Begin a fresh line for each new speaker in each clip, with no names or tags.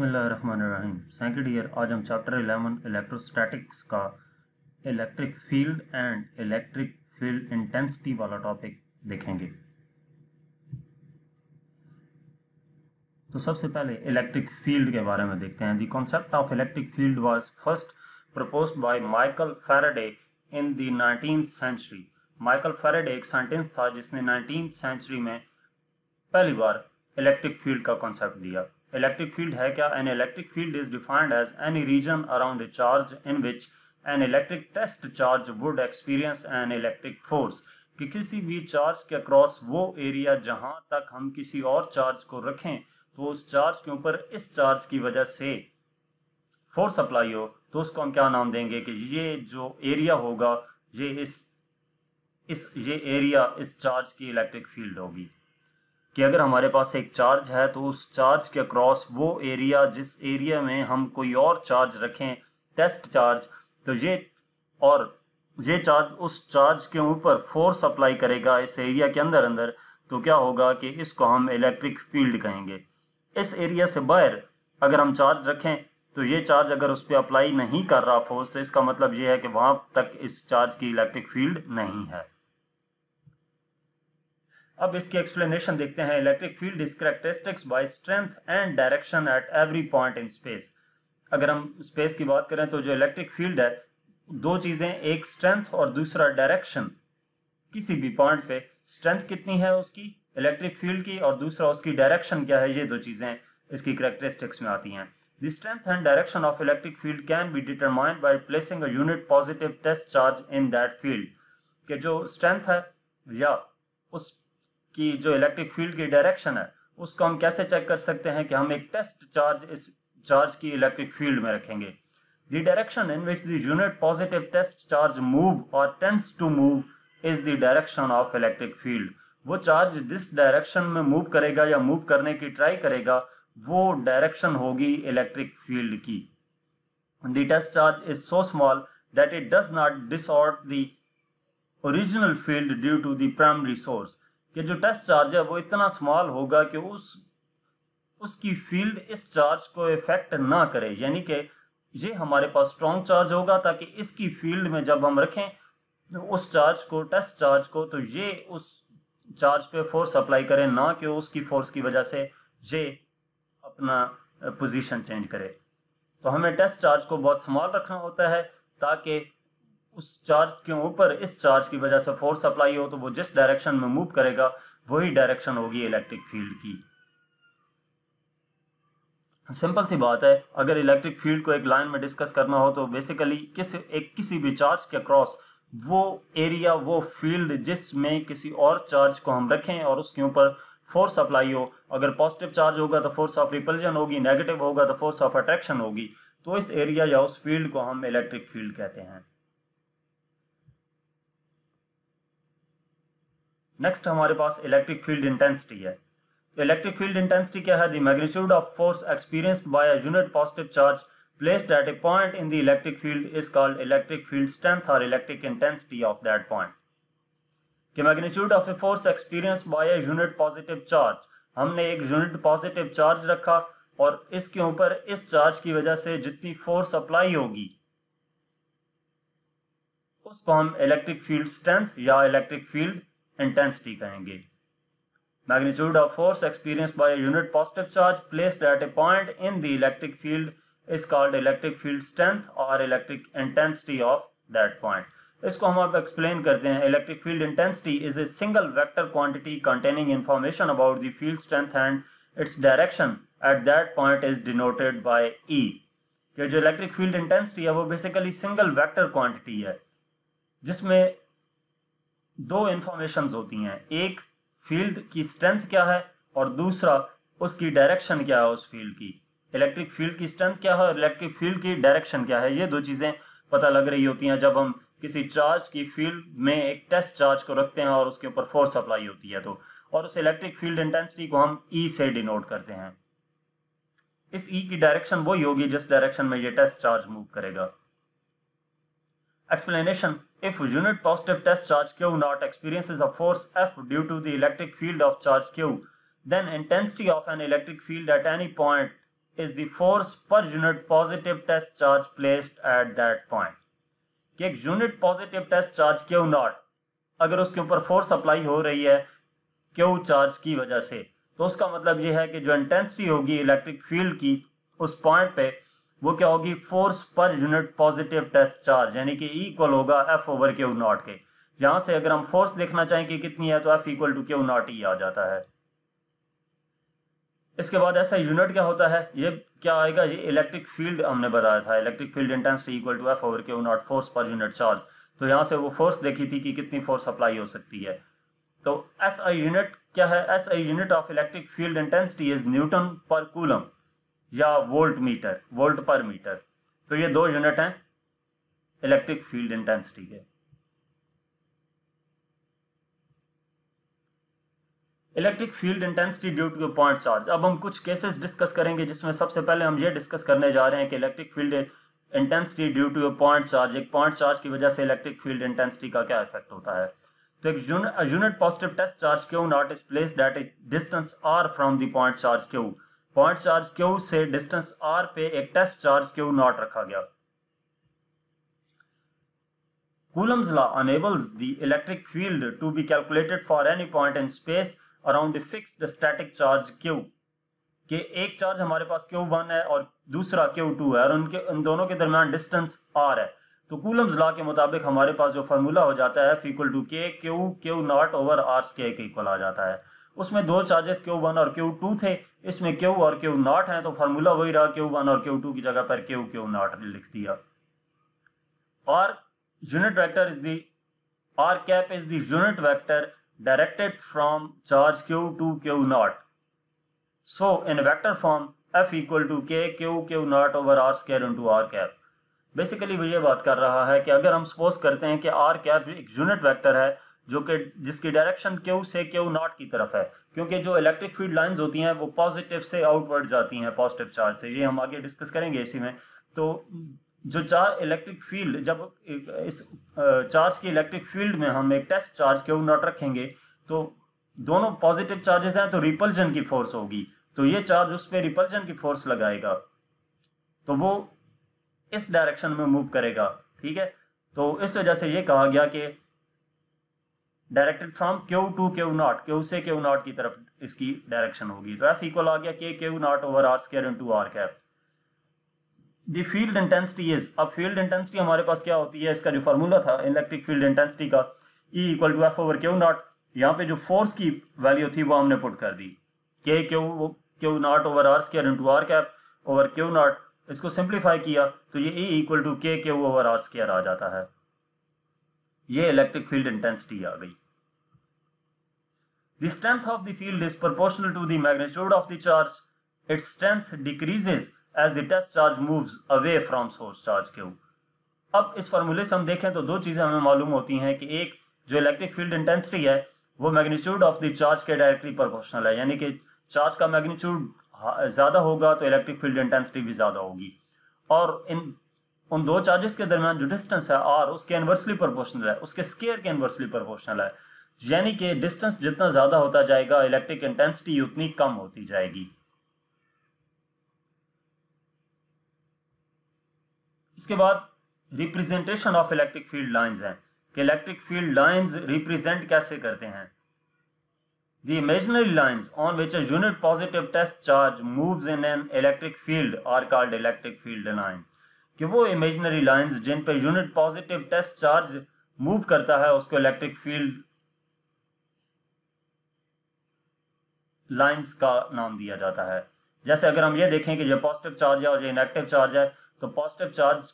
बसमीम second year आज हम चैप्टर 11 इलेक्ट्रोस्टैटिक्स का electric field and electric field intensity वाला टॉपिक देखेंगे तो सबसे पहले इलेक्ट्रिक फील्ड के बारे में देखते हैं the concept of electric field was first propose by Michael Faraday in the 19th century Michael Faraday एक साइंटिस्ट था जिसने नाइनटीन सेंचुरी में पहली बार इलेक्ट्रिक फील्ड का कॉन्सेप्ट दिया इलेक्ट्रिक फील्ड है क्या an electric field is defined as any region around charge in which an electric test charge would experience an electric force कि किसी भी चार्ज के अक्रॉस वो एरिया जहां तक हम किसी और चार्ज को रखें तो उस चार्ज के ऊपर इस चार्ज की वजह से फोर्स अप्लाई हो तो उसको हम क्या नाम देंगे कि ये जो एरिया होगा ये इस इस ये एरिया इस चार्ज की इलेक्ट्रिक फील्ड होगी कि अगर हमारे पास एक चार्ज है तो उस चार्ज के अक्रॉस वो एरिया जिस एरिया में हम कोई और चार्ज रखें टेस्ट चार्ज तो ये और ये चार्ज उस चार्ज के ऊपर फोर्स अप्लाई करेगा इस एरिया के अंदर अंदर तो क्या होगा कि इसको हम इलेक्ट्रिक फील्ड कहेंगे इस एरिया से बाहर अगर हम चार्ज रखें तो ये चार्ज अगर उस पर अप्लाई नहीं कर रहा फोर्स तो इसका मतलब ये है कि वहाँ तक इस चार्ज की इलेक्ट्रिक फील्ड नहीं है अब इसकी एक्सप्लेनेशन देखते हैं electric field is characteristics by strength and direction at every point in space अगर हम स्पेस की बात करें तो जो इलेक्ट्रिक फील्ड है दो चीज़ें एक स्ट्रेंथ और दूसरा डायरेक्शन किसी भी पॉइंट पे स्ट्रेंथ कितनी है उसकी इलेक्ट्रिक फील्ड की और दूसरा उसकी डायरेक्शन क्या है ये दो चीज़ें इसकी करेक्टरिस्टिक्स में आती हैं the strength and direction of electric field can be determined by placing a unit positive test charge in that field के जो स्ट्रेंथ है या उस कि जो इलेक्ट्रिक फील्ड की डायरेक्शन है उसको हम कैसे चेक कर सकते हैं कि हम एक टेस्ट चार्ज इस चार्ज की इलेक्ट्रिक फील्ड में रखेंगे the direction in which the positive test charge move और tends to move is the direction of electric field वो चार्ज जिस डायरेक्शन में मूव करेगा या मूव करने की ट्राई करेगा वो डायरेक्शन होगी इलेक्ट्रिक फील्ड की the test charge is so small that it does not disorder the original field due to the primary source कि जो टेस्ट चार्ज है वो इतना स्मॉल होगा कि उस उसकी फील्ड इस चार्ज को इफेक्ट ना करे यानी कि ये हमारे पास स्ट्रॉन्ग चार्ज होगा ताकि इसकी फील्ड में जब हम रखें उस चार्ज को टेस्ट चार्ज को तो ये उस चार्ज पे फोर्स अप्लाई करें ना कि उसकी फोर्स की वजह से ये अपना पोजीशन चेंज करे तो हमें टेस्ट चार्ज को बहुत स्मॉल रखना होता है ताकि उस चार्ज के ऊपर इस चार्ज की वजह से फोर्स अप्लाई हो तो वो जिस डायरेक्शन में मूव करेगा वही डायरेक्शन होगी इलेक्ट्रिक फील्ड की सिंपल सी बात है अगर इलेक्ट्रिक फील्ड को एक लाइन में डिस्कस करना हो तो बेसिकली किस एक किसी भी चार्ज के क्रॉस वो एरिया वो फील्ड जिसमें किसी और चार्ज को हम रखें और उसके ऊपर फोर्स अप्लाई हो अगर पॉजिटिव चार्ज होगा तो फोर्स ऑफ रिपल्जन होगी नेगेटिव होगा तो फोर्स ऑफ अट्रैक्शन होगी तो इस एरिया या उस फील्ड को हम इलेक्ट्रिक फील्ड कहते हैं नेक्स्ट हमारे पास इलेक्ट्रिक फील्ड इंटेंसिटी है तो इलेक्ट्रिक फील्ड इंटेंसिटी क्या है the magnitude of force experienced by a unit positive charge placed at a point in the electric field is called electric field strength और electric intensity of that point कि magnitude of a force experience by a unit positive charge हमने एक unit positive charge रखा और इसके ऊपर इस charge की वजह से जितनी फोर्स अप्लाई होगी उसको हम इलेक्ट्रिक फील्ड स्ट्रेंथ या इलेक्ट्रिक फील्ड इंटेंसिटी कहेंगे magnitude of force experience by unit positive charge placed at a point in the electric field is called electric field strength और electric intensity of that point इसको हम आप explain करते हैं electric field intensity is a single vector quantity containing information about the field strength and its direction at that point is denoted by E ये जो electric field intensity है वो basically single vector quantity है जिसमें दो information होती हैं एक फील्ड की स्ट्रेंथ क्या है और दूसरा उसकी डायरेक्शन क्या है उस फील्ड की इलेक्ट्रिक फील्ड की स्ट्रेंथ क्या है और इलेक्ट्रिक फील्ड की डायरेक्शन क्या है ये दो चीज़ें पता लग रही होती हैं जब हम किसी चार्ज की फील्ड में एक टेस्ट चार्ज को रखते हैं और उसके ऊपर फोर्स अप्लाई होती है तो और उस इलेक्ट्रिक फील्ड इंटेंसिटी को हम ई e से डिनोट करते हैं इस ई e की डायरेक्शन वही होगी जिस डायरेक्शन में ये टेस्ट चार्ज मूव करेगा explanation If unit positive test charge q naught experiences a force F due to the electric field of charge q, then intensity of an electric field at any point is the force per unit positive test charge placed at that point. कि एक unit positive test charge q naught अगर उसके ऊपर force apply हो रही है Q charge की वजह से तो उसका मतलब ये है कि जो इंटेंसिटी होगी इलेक्ट्रिक फील्ड की उस पॉइंट पे वो क्या होगी force per unit positive test charge यानी कि इक्वल होगा एफ ओवर क्यू नॉट के यहां से अगर हम फोर्स देखना चाहें कि कितनी है तो F equal to q naught ही आ जाता है इसके बाद ऐसा यूनिट क्या होता है ये क्या आएगा ये इलेक्ट्रिक फील्ड हमने बताया था electric field intensity equal to F over q naught force per unit charge तो यहां से वो फोर्स देखी थी कि कितनी फोर्स अप्लाई हो सकती है तो एस आई यूनिट क्या है S I unit of electric field intensity is newton per coulomb या volt metre volt per metre तो ये दो यूनिट हैं इलेक्ट्रिक फील्ड इंटेंसिटी के electric field intensity due to point charge अब हम कुछ केसेस डिस्कस करेंगे जिसमें सबसे पहले हम ये डिस्कस करने जा रहे हैं कि electric field intensity due to point charge एक पॉइंट चार्ज की वजह से इलेक्ट्रिक फील्ड इंटेंसिटी का क्या इफेक्ट होता है तो एक unit positive test charge q naught is place that is distance r from point point charge q point charge q से डिस्टेंस आर पे एक टेस्ट चार्ज क्यू नॉट रखा गया Coulomb's law enables the electric field to be calculated for any point in space around fixed static charge q के एक charge हमारे पास Q one है और दूसरा क्यू टू है और उनके उन दोनों के दरमियान डिस्टेंस आर है तो कूलम्स लॉ के मुताबिक हमारे पास जो फार्मूला हो जाता है f equal to k q q naught over r के इक्वल आ जाता है उसमें दो चार्जेस क्यू वन और क्यू टू थे इसमें क्यू और क्यू नॉट हैं तो फार्मूला वही रहा क्यू वन और क्यू टू की जगह पर क्यू क्यू नॉट लिख दिया और unit vector is the r cap is the unit vector directed from charge q to q naught so in vector form f equal to q q q naught over r square to r cap basically वो ये बात कर रहा है कि अगर हम suppose करते हैं कि आर कैप एक यूनिट वैक्टर है जो कि जिसकी डायरेक्शन क्यू से क्यू नॉट की तरफ है क्योंकि जो इलेक्ट्रिक फील्ड लाइंस होती हैं वो पॉजिटिव से आउटवर्ड जाती हैं पॉजिटिव चार्ज से ये हम आगे डिस्कस करेंगे इसी में तो जो चार इलेक्ट्रिक फील्ड जब इस चार्ज की इलेक्ट्रिक फील्ड में हम एक टेस्ट चार्ज क्यू नॉट रखेंगे तो दोनों पॉजिटिव चार्जेस हैं तो रिपल्जन की फोर्स होगी तो ये चार्ज उस पर रिपल्जन की फोर्स लगाएगा तो वो इस डायरेक्शन में मूव करेगा ठीक है तो इस वजह से ये कहा गया कि directed from q to q naught q से क्यू नॉट की तरफ इसकी डायरेक्शन होगी तो एफ इक्वल आ गया k q naught over r square into r cap the field intensity is अब फील्ड इंटेंसिटी हमारे पास क्या होती है इसका जो फॉर्मूला था इलेक्ट्रिक फील्ड इंटेंसिटी का E equal to F over q naught यहाँ पे जो फोर्स की वैल्यू थी वो हमने पुट कर दी k q q naught over r square into r cap over q naught इसको सिंप्लीफाई किया तो ये E equal to k q over r square आ जाता है ये इलेक्ट्रिक फील्ड इंटेंसिटी आ गई The strength of the field is proportional to the magnitude of the charge. Its strength decreases as the test charge moves away from source charge Q. अब इस फॉर्मूले से हम देखें तो दो चीज़ें हमें मालूम होती हैं कि एक जो इलेक्ट्रिक फील्ड इंटेंसिटी है वो मैग्नीट्यूड ऑफ द चार्ज के डायरेक्टली प्रोपोर्शनल है यानी कि चार्ज का मैग्नीट्यूड ज़्यादा होगा तो इलेक्ट्रिक फील्ड इंटेंसिटी भी ज़्यादा होगी और इन उन दो चार्जेस के दरमियान जो डिस्टेंस है आर उसके एनवर्सली प्रोपोर्शनल है उसके स्केयर के एनवर्सली प्रोपोर्शनल है यानी कि डिस्टेंस जितना ज्यादा होता जाएगा इलेक्ट्रिक इंटेंसिटी उतनी कम होती जाएगी इसके बाद representation of electric field lines है कि इलेक्ट्रिक फील्ड लाइंस रिप्रेजेंट कैसे करते हैं the imaginary lines on which unit positive test charge moves in an electric field are called electric field line कि वो इमेजनरी लाइंस जिन पर unit positive test charge move करता है उसको इलेक्ट्रिक फील्ड लाइंस का नाम दिया जाता है जैसे अगर हम ये देखें कि ये पॉजिटिव चार्ज है और ये इनएक्टिव चार्ज है तो पॉजिटिव चार्ज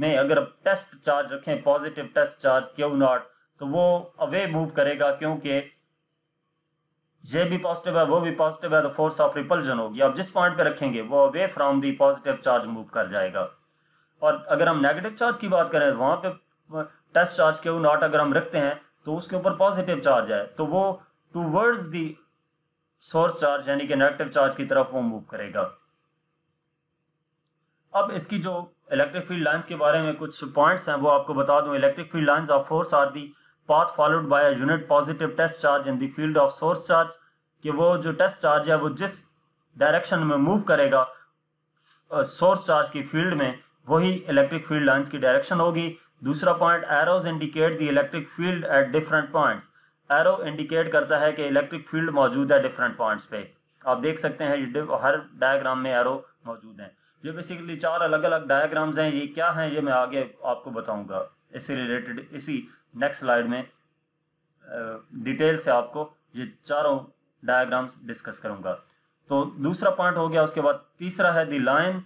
में अगर टेस्ट चार्ज रखें positive test charge q naught तो वो अवे मूव करेगा क्योंकि ये भी पॉजिटिव है वो भी पॉजिटिव है तो फोर्स ऑफ रिपल्जन होगी अब जिस पॉइंट पे रखेंगे वो away from the positive charge move कर जाएगा और अगर हम नेगेटिव चार्ज की बात करें वहाँ पे टेस्ट चार्ज क्यू नॉट अगर हम रखते हैं तो उसके ऊपर पॉजिटिव चार्ज है तो वो टूवर्ड्स दी सोर्स चार्ज यानी कि नेगेटिव चार्ज की तरफ वो मूव करेगा अब इसकी जो इलेक्ट्रिक फील्ड लाइंस के बारे में कुछ पॉइंट्स हैं वो आपको बता दूं electric field lines of force are the path followed by a unit positive test charge in the field of source charge कि वो जो टेस्ट चार्ज है वो जिस डायरेक्शन में मूव करेगा सोर्स चार्ज की फील्ड में वही इलेक्ट्रिक फील्ड लाइन्स की डायरेक्शन होगी दूसरा point arrows indicate the electric field at different points arrow indicate करता है कि इलेक्ट्रिक फील्ड मौजूद है डिफरेंट पॉइंट्स पे आप देख सकते हैं हर डायग्राम में एरो मौजूद हैं जो बेसिकली चार अलग अलग डायग्राम्स हैं ये क्या हैं ये मैं आगे आपको बताऊंगा इससे रिलेटेड इसी नेक्स्ट स्लाइड में डिटेल से आपको ये चारों डायग्राम्स डिस्कस करूंगा तो दूसरा पॉइंट हो गया उसके बाद तीसरा है the line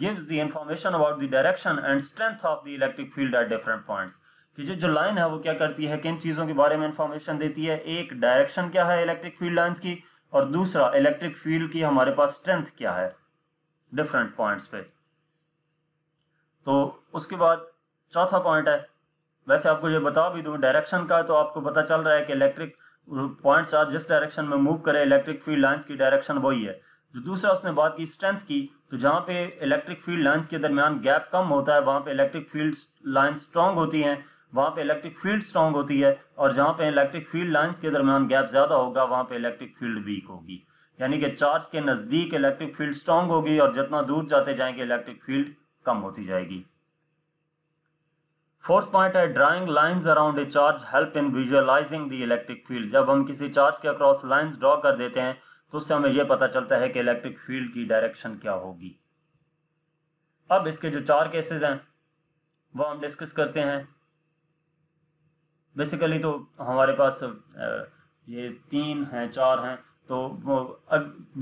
gives the information about the direction and strength of the electric field at different points कि जो लाइन है वो क्या करती है किन चीज़ों के बारे में इंफॉर्मेशन देती है एक डायरेक्शन क्या है इलेक्ट्रिक फील्ड लाइन्स की और दूसरा इलेक्ट्रिक फील्ड की हमारे पास स्ट्रेंथ क्या है डिफरेंट पॉइंट्स पे तो उसके बाद चौथा पॉइंट है वैसे आपको ये बता भी दूँ डायरेक्शन का तो आपको पता चल रहा है कि इलेक्ट्रिक पॉइंट आप जिस डायरेक्शन में मूव करें इलेक्ट्रिक फील्ड लाइन्स की डायरेक्शन वही है जो दूसरा उसने बात की स्ट्रेंथ की तो जहाँ पे इलेक्ट्रिक फील्ड लाइन्स के दरमियान गैप कम होता है वहाँ पे इलेक्ट्रिक फील्ड लाइन्स स्ट्रॉन्ग होती हैं वहाँ पे इलेक्ट्रिक फील्ड स्ट्रांग होती है और जहाँ पे इलेक्ट्रिक फील्ड लाइंस के दरमियान गैप ज़्यादा होगा वहाँ पे इलेक्ट्रिक फील्ड वीक होगी यानी कि चार्ज के नज़दीक इलेक्ट्रिक फील्ड स्ट्रांग होगी और जितना दूर जाते जाएंगे इलेक्ट्रिक फील्ड कम होती जाएगी फोर्थ पॉइंट है drawing lines around a charge help in visualizing the electric field जब हम किसी चार्ज के अक्रॉस लाइन्स ड्रॉ कर देते हैं तो उससे हमें यह पता चलता है कि इलेक्ट्रिक फील्ड की डायरेक्शन क्या होगी अब इसके जो चार केसेस हैं वो हम डिस्कस करते हैं बेसिकली तो हमारे पास ये तीन हैं चार हैं तो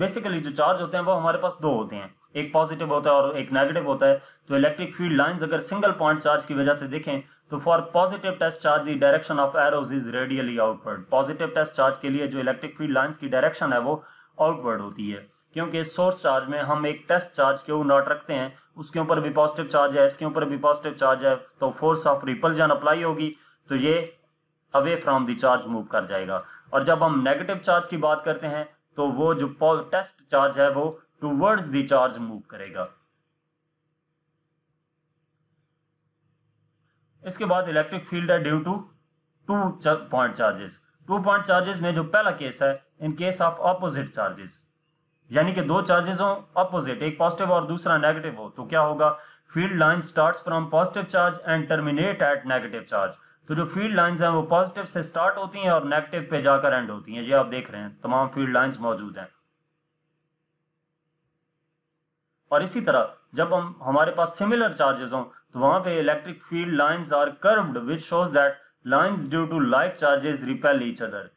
बेसिकली जो चार्ज होते हैं वो हमारे पास दो होते हैं एक पॉजिटिव होता है और एक नेगेटिव होता है तो इलेक्ट्रिक फील्ड लाइंस अगर सिंगल पॉइंट चार्ज की वजह से देखें तो for positive test charge the direction of arrows is radially outward positive test charge के लिए जो इलेक्ट्रिक फील्ड लाइन्स की डायरेक्शन है वो आउटवर्ड होती है क्योंकि सोर्स चार्ज में हम एक टेस्ट चार्ज क्यू नॉट रखते हैं उसके ऊपर भी पॉजिटिव चार्ज है इसके ऊपर भी पॉजिटिव चार्ज है तो फोर्स ऑफ रिपल्जन अप्लाई होगी तो ये away from the charge move कर जाएगा और जब हम नेगेटिव चार्ज की बात करते हैं तो वो जो टेस्ट चार्ज है वो टूवर्ड्स दी चार्ज मूव करेगा इसके बाद इलेक्ट्रिक फील्ड है due to two point charges two point charges में जो पहला केस है in case of opposite charges यानी कि दो चार्जेस हो अपोजिट एक पॉजिटिव और दूसरा नेगेटिव हो तो क्या होगा field line starts from positive charge and terminate at negative charge तो जो फील्ड लाइंस हैं वो पॉजिटिव से स्टार्ट होती हैं और नेगेटिव पे जाकर एंड होती हैं ये आप देख रहे हैं तमाम फील्ड लाइंस मौजूद हैं और इसी तरह जब हम हमारे पास सिमिलर चार्जेस हों तो वहां पे electric field lines are curved which shows that lines due to like charges repel each other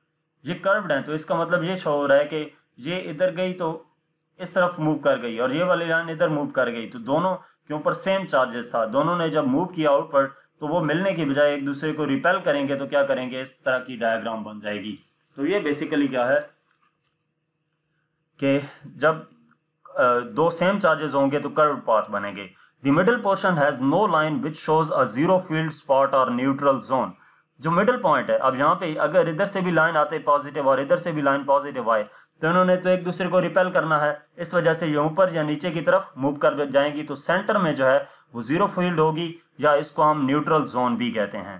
ये कर्व्ड हैं तो इसका मतलब ये शो हो रहा है कि ये इधर गई तो इस तरफ मूव कर गई और ये वाली लाइन इधर मूव कर गई तो दोनों के ऊपर सेम चार्जेस था दोनों ने जब मूव किया आउटपुट तो वो मिलने की बजाय एक दूसरे को रिपेल करेंगे तो क्या करेंगे इस तरह की डायग्राम बन जाएगी तो ये बेसिकली क्या है कि जब दो सेम चार्जेस होंगे तो कर्व पाथ बनेंगे the middle portion has no line which shows a zero field spot और न्यूट्रल जोन जो मिडल पॉइंट है अब यहाँ पे अगर इधर से भी लाइन आते पॉजिटिव और इधर से भी लाइन पॉजिटिव आए तो इन्होंने तो एक दूसरे को रिपेल करना है इस वजह से ये ऊपर या नीचे की तरफ मूव कर जाएंगी तो सेंटर में जो है वो जीरो फील्ड होगी या इसको हम न्यूट्रल जोन भी कहते हैं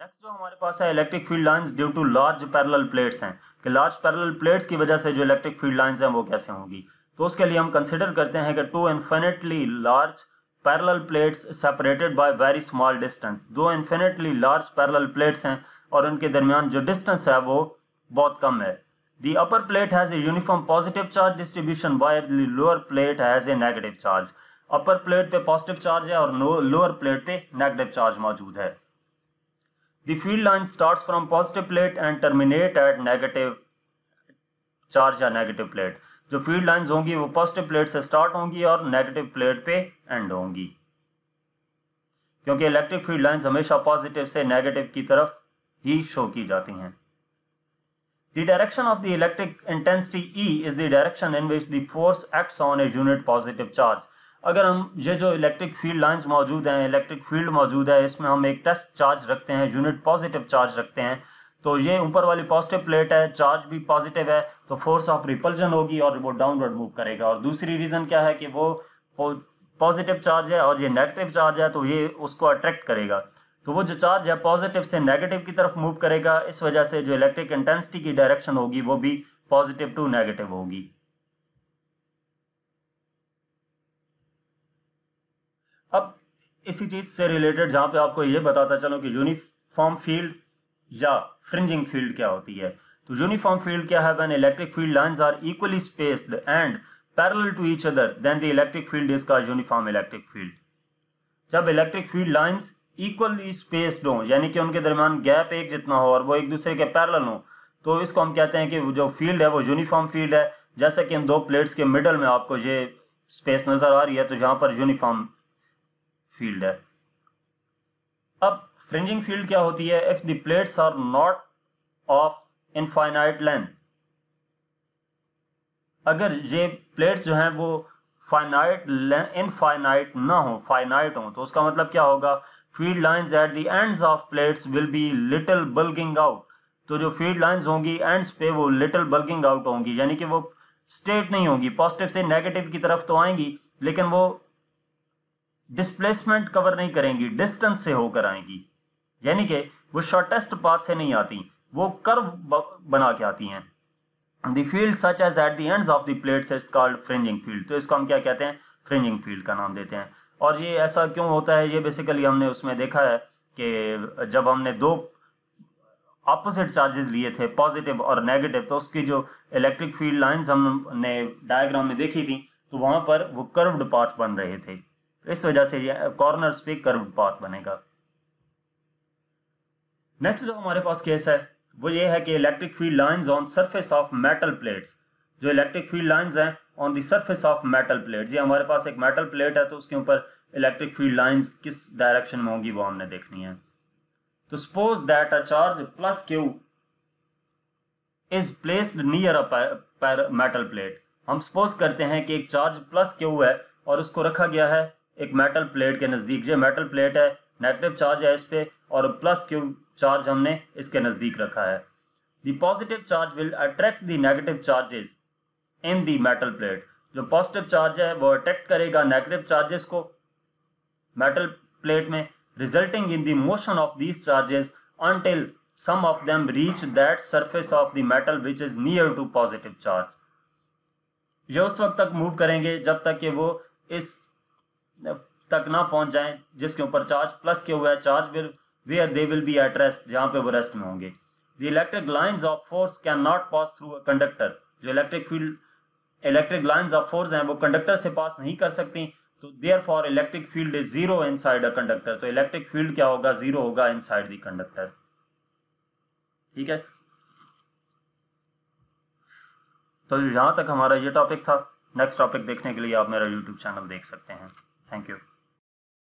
नेक्स्ट जो हमारे पास है electric field lines due to large parallel plates हैं कि लार्ज पैरेलल प्लेट्स की वजह से जो इलेक्ट्रिक फील्ड लाइंस हैं वो कैसे होंगी तो उसके लिए हम कंसिडर करते हैं कि two infinitely large parallel plates separated by very small distance दो इन्फिनेटली लार्ज पैरेलल प्लेट्स हैं और उनके दरमियान जो डिस्टेंस है वो बहुत कम है The upper plate has a uniform positive charge distribution while the lower plate has a negative charge. Upper plate पे पॉजिटिव चार्ज है और लोअर प्लेट पे नेगेटिव चार्ज मौजूद है The field line starts from positive plate and terminate at negative charge या negative plate. जो field lines होंगी वो पॉजिटिव प्लेट से स्टार्ट होंगी और नेगेटिव प्लेट पे एंड होंगी क्योंकि इलेक्ट्रिक फील्ड लाइंस हमेशा पॉजिटिव से नेगेटिव की तरफ ही शो की जाती हैं The direction of the electric intensity E is the direction in which the force acts on a unit positive charge. अगर हम ये जो इलेक्ट्रिक फील्ड लाइंस मौजूद हैं इलेक्ट्रिक फील्ड मौजूद है इसमें हम एक टेस्ट चार्ज रखते हैं यूनिट पॉजिटिव चार्ज रखते हैं तो ये ऊपर वाली पॉजिटिव प्लेट है चार्ज भी पॉजिटिव है तो फोर्स ऑफ रिपल्जन होगी और वो डाउनवर्ड मूव करेगा और दूसरी रीज़न क्या है कि वो पॉजिटिव चार्ज है और ये नेगेटिव चार्ज है तो ये उसको अट्रैक्ट करेगा तो वो जो चार्ज है पॉजिटिव से नेगेटिव की तरफ मूव करेगा इस वजह से जो इलेक्ट्रिक इंटेंसिटी की डायरेक्शन होगी वो भी पॉजिटिव टू नेगेटिव होगी अब इसी चीज से रिलेटेड जहां पे आपको ये बताता चलो कि यूनिफॉर्म फील्ड या फ्रिंजिंग फील्ड क्या होती है तो यूनिफॉर्म फील्ड क्या है when electric field lines are equally spaced and parallel to each other then the electric field is का यूनिफॉर्म इलेक्ट्रिक फील्ड जब electric field lines equally spaced हो यानी कि उनके दरमियान गैप एक जितना हो और वो एक दूसरे के पैरल हो तो इसको हम कहते हैं कि जो फील्ड है वो यूनिफॉर्म फील्ड है जैसे कि इन दो प्लेट्स के मिडल में आपको ये स्पेस नज़र आ रही है तो जहां पर यूनिफॉर्म फील्ड है अब फ्रिंजिंग फील्ड क्या होती है if the plates are not of infinite length अगर ये प्लेट्स जो हैं वो फाइनाइट इनफाइनाइट ना हो फाइनाइट हो तो उसका मतलब क्या होगा field lines at the ends of plates will be little bulging out तो जो फीड लाइंस होंगी एंड्स पे वो लिटिल बल्किंग आउट होंगी यानी कि वो स्ट्रेट नहीं होंगी पॉजिटिव से नेगेटिव की तरफ तो आएंगी लेकिन वो डिस्प्लेसमेंट कवर नहीं करेंगी डिस्टेंस से होकर आएंगी यानी कि वो शॉर्टेस्ट पाथ से नहीं आती वो कर्व बना के आती हैं the field such edge at the ends of the plates is called fringing field तो इसको हम क्या कहते हैं फ्रिंजिंग फील्ड का नाम देते हैं और ये ऐसा क्यों होता है ये बेसिकली हमने उसमें देखा है कि जब हमने दो अपोजिट चार्जेस लिए थे पॉजिटिव और नेगेटिव तो उसकी जो इलेक्ट्रिक फील्ड लाइंस हमने डायग्राम में देखी थी तो वहाँ पर वो कर्व्ड पाथ बन रहे थे इस वजह से कॉर्नर्स पे कर्व्ड पाथ बनेगा नेक्स्ट जो हमारे पास केस है वो ये है कि electric field lines on surface of metal plates जो इलेक्ट्रिक फील्ड लाइंस हैं on the surface of metal plate जी हमारे पास एक मेटल प्लेट है तो उसके ऊपर इलेक्ट्रिक फील्ड लाइंस किस डायरेक्शन में होंगी वो हमने देखनी है तो suppose that a charge plus q is placed near पर मेटल प्लेट हम सपोज करते हैं कि एक चार्ज प्लस क्यू है और उसको रखा गया है एक मेटल प्लेट के नज़दीक ये मेटल प्लेट है नेगेटिव चार्ज है इस पर और प्लस क्यू चार्ज हमने इसके नज़दीक रखा है the positive charge will attract the negative charges in the metal plate जो पॉजिटिव चार्ज है वो अट्रैक्ट करेगा नेगेटिव चार्जेस को मेटल प्लेट में resulting in the motion of these charges until some of them reach that surface of the metal which is near to positive charge ये उस वक्त तक मूव करेंगे जब तक कि वो इस तक ना पहुंच जाए जिसके ऊपर चार्ज प्लस के हुआ है charge will where they will be at rest जहां पे वो रेस्ट में होंगे the electric lines of force can not pass through a conductor जो electric field electric line of force हैं वो कंडक्टर से पास नहीं कर सकती तो therefore electric field is zero inside a conductor तो इलेक्ट्रिक फील्ड क्या होगा जीरो होगा इन साइड द कंडक्टर ठीक है तो यहां तक हमारा ये टॉपिक था नेक्स्ट टॉपिक देखने के लिए आप मेरा यूट्यूब चैनल देख सकते हैं थैंक यू